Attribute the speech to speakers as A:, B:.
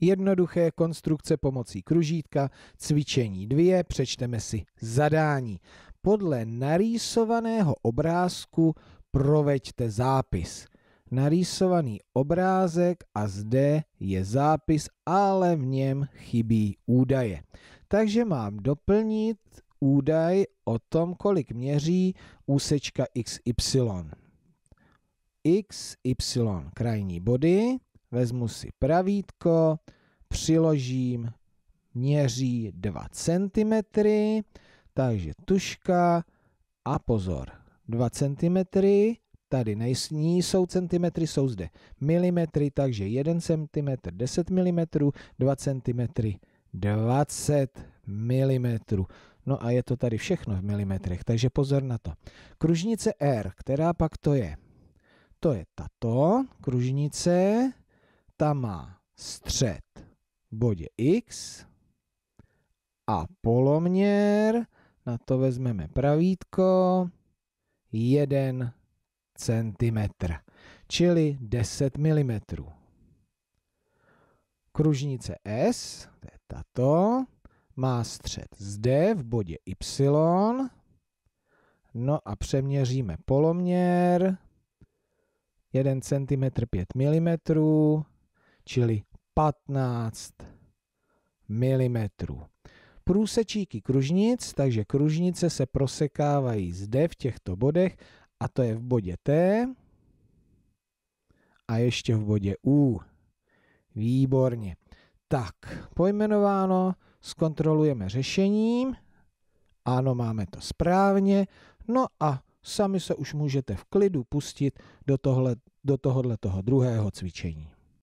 A: jednoduché konstrukce pomocí kružítka, cvičení dvě. přečteme si zadání. Podle narýsovaného obrázku proveďte zápis. Narýsovaný obrázek a zde je zápis, ale v něm chybí údaje. Takže mám doplnit údaj o tom, kolik měří úsečka XY. XY krajní body, vezmu si pravítko, přiložím, měří 2 cm, takže tuška a pozor, 2 cm, tady nejsní jsou centimetry, jsou zde milimetry, takže 1 cm 10 mm, 2 cm 20 mm. No a je to tady všechno v milimetrech, takže pozor na to. Kružnice R, která pak to je? To je tato kružnice, ta má střed v bodě x a poloměr, na to vezmeme pravítko, 1 cm, čili 10 mm. Kružnice S, to je tato, má střed zde v bodě y, no a přeměříme poloměr, 1 cm 5 mm, čili 15 mm. Průsečíky kružnic, takže kružnice se prosekávají zde v těchto bodech a to je v bodě T a ještě v bodě U. Výborně. Tak, pojmenováno, zkontrolujeme řešením. Ano, máme to správně. No a sami se už můžete v klidu pustit do, tohle, do tohohle toho druhého cvičení.